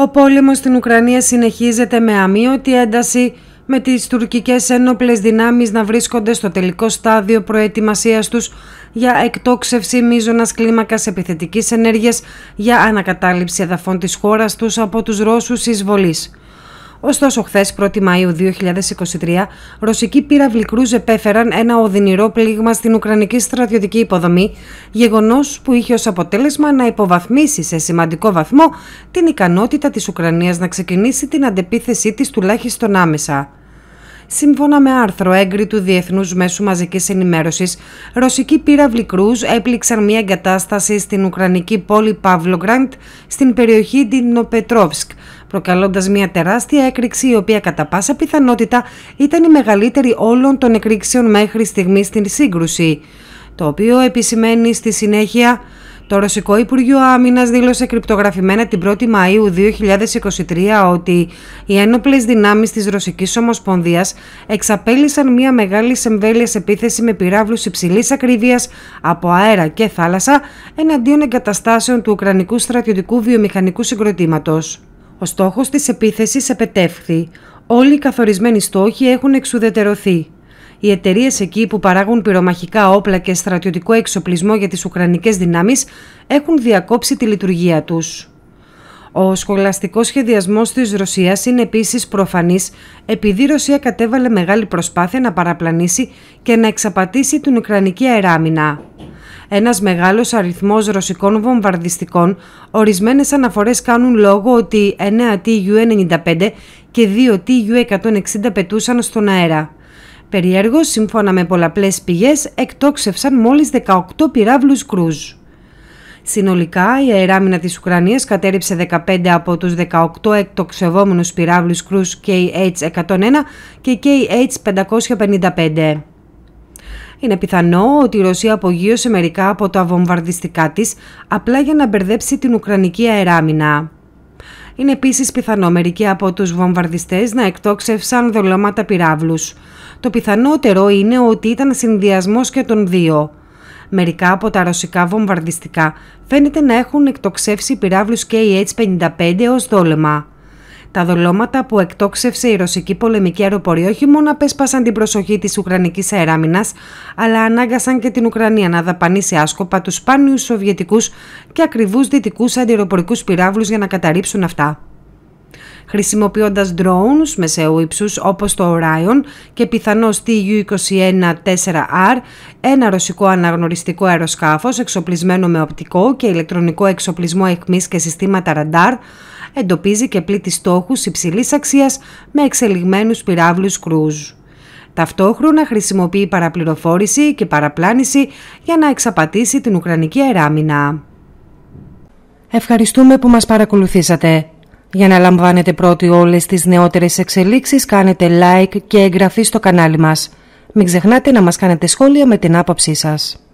Ο πόλεμος στην Ουκρανία συνεχίζεται με αμύωτη ένταση, με τις τουρκικές ένοπλες δυνάμεις να βρίσκονται στο τελικό στάδιο προετοιμασίας τους για εκτόξευση μείζωνας κλίμακας επιθετικής ενέργειας για ανακατάληψη εδαφών της χώρας τους από τους Ρώσους εισβολής. Ωστόσο, χθες, 1η Μαου 2023, ρωσικοί πύραυλοι κρούζ επέφεραν ένα οδυνηρό πλήγμα στην Ουκρανική στρατιωτική υποδομή, γεγονός που είχε ως αποτέλεσμα να υποβαθμίσει σε σημαντικό βαθμό την ικανότητα της Ουκρανίας να ξεκινήσει την αντεπίθεσή της τουλάχιστον άμεσα. Σύμφωνα με άρθρο έγκρι του Διεθνούς Μέσου Μαζικής Ενημέρωσης, ρωσικοί πύραυλοι κρούζ έπληξαν μια εγκατάσταση στην Ουκρανική πόλη Παύλογκραντ στην περιοχή Ντινοπετρόφσκ, προκαλώντας μια τεράστια έκρηξη η οποία κατά πάσα πιθανότητα ήταν η μεγαλύτερη όλων των εκρήξεων μέχρι στιγμή στην σύγκρουση, το οποίο επισημαίνει στη συνέχεια το Ρωσικό Υπουργείο Άμυνας δήλωσε κρυπτογραφημένα την 1η Μαου 2023 ότι οι ένοπλες δυνάμεις της Ρωσικής Ομοσπονδίας εξαπέλυσαν μια μεγάλη εμβέλεια επίθεση με πυράβλους υψηλής ακρίβειας από αέρα και θάλασσα εναντίον εγκαταστάσεων του Ουκρανικού στρατιωτικού βιομηχανικού συγκροτήματος. Ο στόχος της επίθεσης επετεύχθη. Όλοι οι καθορισμένοι στόχοι έχουν εξουδετερωθεί. Οι εταιρείες εκεί που παράγουν πυρομαχικά όπλα και στρατιωτικό εξοπλισμό για τις Ουκρανικές δυνάμεις έχουν διακόψει τη λειτουργία τους. Ο σχολαστικός σχεδιασμός της Ρωσίας είναι επίσης προφανής επειδή η Ρωσία κατέβαλε μεγάλη προσπάθεια να παραπλανήσει και να εξαπατήσει την Ουκρανική αεράμινα ένας μεγάλος αριθμός ρωσικών βομβαρδιστικών, ορισμένες αναφορές κάνουν λόγο ότι 9 TU-95 και 2 TU-160 πετούσαν στον αέρα. Περιέργως, σύμφωνα με πολλαπλές πηγές, εκτόξευσαν μόλις 18 πυράβλους κρούζ. Συνολικά, η αεράμινα της Ουκρανίας κατέριψε 15 από τους 18 εκτοξευόμενους Κρουζ κρούς KH-101 και KH-555 είναι πιθανό ότι η Ρωσία απογείωσε μερικά από τα βομβαρδιστικά της απλά για να μπερδέψει την Ουκρανική αεράμινα. Είναι επίσης πιθανό μερικοί από τους βομβαρδιστές να εκτόξευσαν δολώματα πυράβλους. Το πιθανότερο είναι ότι ήταν συνδυασμός και των δύο. Μερικά από τα ρωσικά βομβαρδιστικά φαίνεται να έχουν εκτοξεύσει πυράβλους KH-55 ως δόλεμα. Τα δολώματα που εκτόξευσε η ρωσική πολεμική αεροπορία όχι μόνο απέσπασαν την προσοχή της Ουκρανικής αεράμινας, αλλά ανάγκασαν και την Ουκρανία να δαπανίσει άσκοπα τους σπάνιους Σοβιετικούς και ακριβούς δυτικούς αντιεροπορικού πυράβλους για να καταρρύψουν αυτά. Χρησιμοποιώντας drones μεσαίου ύψους όπως το Orion και πιθανώς TU-21-4R, ένα ρωσικό αναγνωριστικό αεροσκάφος εξοπλισμένο με οπτικό και ηλεκτρονικό εξοπλισμό αιχμής και συστήματα ραντάρ, εντοπίζει και πλήττει στόχους υψηλής αξίας με εξελιγμένους πυράβλους κρούζ. Ταυτόχρονα χρησιμοποιεί παραπληροφόρηση και παραπλάνηση για να εξαπατήσει την Ουκρανική αεράμινα. Ευχαριστούμε που μας παρακολουθήσατε. Για να λαμβάνετε πρώτοι όλες τις νεότερες εξελίξεις κάνετε like και εγγραφή στο κανάλι μας. Μην ξεχνάτε να μας κάνετε σχόλια με την άποψή σας.